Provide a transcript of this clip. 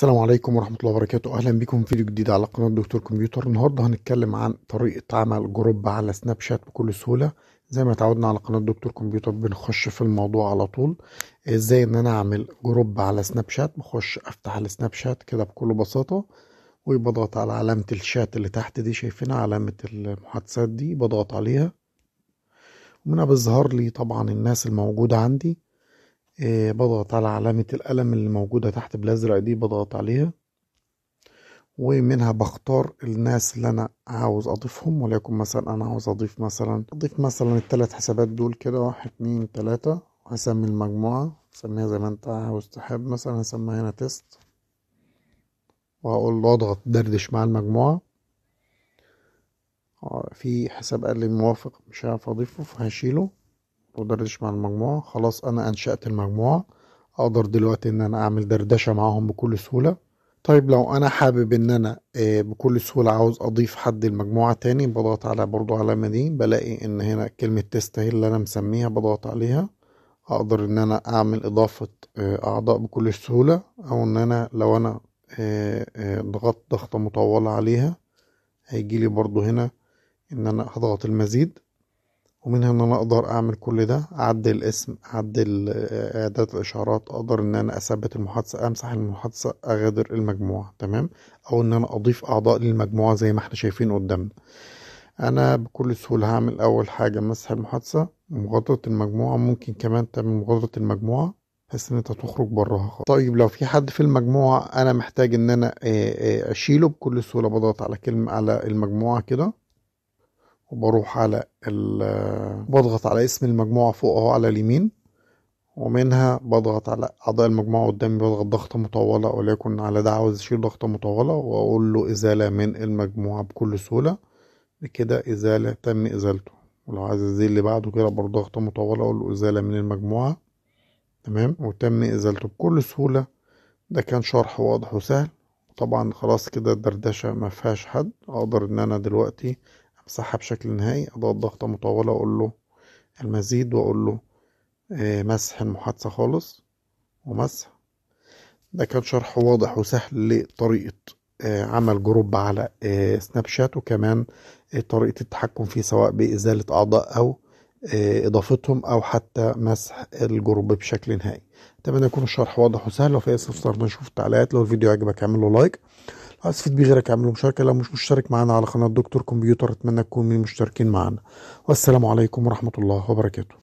السلام عليكم ورحمة الله وبركاته أهلا بكم فيديو جديد على قناة دكتور كمبيوتر النهاردة هنتكلم عن طريقة عمل جروب على سناب شات بكل سهولة زي ما اتعودنا على قناة دكتور كمبيوتر بنخش في الموضوع على طول ازاي ان انا اعمل جروب على سناب شات بخش افتح السناب شات كده بكل بساطة وبضغط على علامة الشات اللي تحت دي شايفينها علامة المحادثات دي بضغط عليها ومنها بيظهر لي طبعا الناس الموجودة عندي إيه، بضغط على علامة القلم اللي موجودة تحت بالأزرق دي بضغط عليها ومنها بختار الناس اللي أنا عاوز أضيفهم وليكن مثلا أنا عاوز أضيف مثلا أضيف مثلا التلات حسابات دول كده واحد اتنين تلاتة هسمي المجموعة سميها زي ما أنت عاوز تحب مثلا هسميها هنا تيست وهقول أضغط دردش مع المجموعة آه، في حساب قال لي موافق مش هعرف أضيفه فهشيله ودردش مع المجموعة خلاص أنا أنشأت المجموعة أقدر دلوقتي إن أنا أعمل دردشة معاهم بكل سهولة طيب لو أنا حابب إن أنا آه، بكل سهولة عاوز أضيف حد المجموعة تاني بضغط على برضو علامة دي بلاقي إن هنا كلمة تستاهل اللي أنا مسميها بضغط عليها أقدر إن أنا أعمل إضافة آه، أعضاء بكل سهولة أو إن أنا لو أنا آه، ضغطت ضغطة مطولة عليها هيجيلي برضو هنا إن أنا هضغط المزيد ومنها ان انا اقدر اعمل كل ده اعدل الاسم اعدل آه، اعداد الاشعارات اقدر ان انا اثبت المحادثه امسح المحادثه اغادر المجموعه تمام او ان انا اضيف اعضاء للمجموعه زي ما احنا شايفين قدامنا انا بكل سهوله هعمل اول حاجه مسح المحادثه مغادره المجموعه ممكن كمان تعمل مغادره المجموعه بحيث ان انت تخرج براها خالص طيب لو في حد في المجموعه انا محتاج ان انا آه، آه، اشيله بكل سهوله بضغط على كلمه على المجموعه كده وبروح على بضغط على اسم المجموعة فوق اهو على اليمين ومنها بضغط على أعضاء المجموعة قدامي بضغط ضغطة مطولة وليكن على ده عاوز أشيل ضغطة مطولة وأقول له إزالة من المجموعة بكل سهولة بكده إزالة تم إزالته ولو عايز أزيل اللي بعده كده برضه ضغطة مطولة أقول له إزالة من المجموعة تمام وتم إزالته بكل سهولة ده كان شرح واضح وسهل طبعا خلاص كده الدردشة مفيهاش حد أقدر إن أنا دلوقتي مسحها بشكل نهائي اضغط ضغطة مطولة اقول له المزيد واقول له آه، مسح المحادثة خالص ومسح ده كان شرح واضح وسهل لطريقة آه، عمل جروب على آه، سناب شات وكمان طريقة التحكم فيه سواء بإزالة أعضاء أو إضافتهم أو حتى مسح الجروب بشكل نهائي أتمنى يكون الشرح واضح وسهل وفي استفسار نشوف التعليقات لو الفيديو عجبك اعمل له لايك واستفيد بغيرك اعمل مشاركه لو مش مشترك معنا على قناه دكتور كمبيوتر اتمنى تكون من المشتركين معنا والسلام عليكم ورحمه الله وبركاته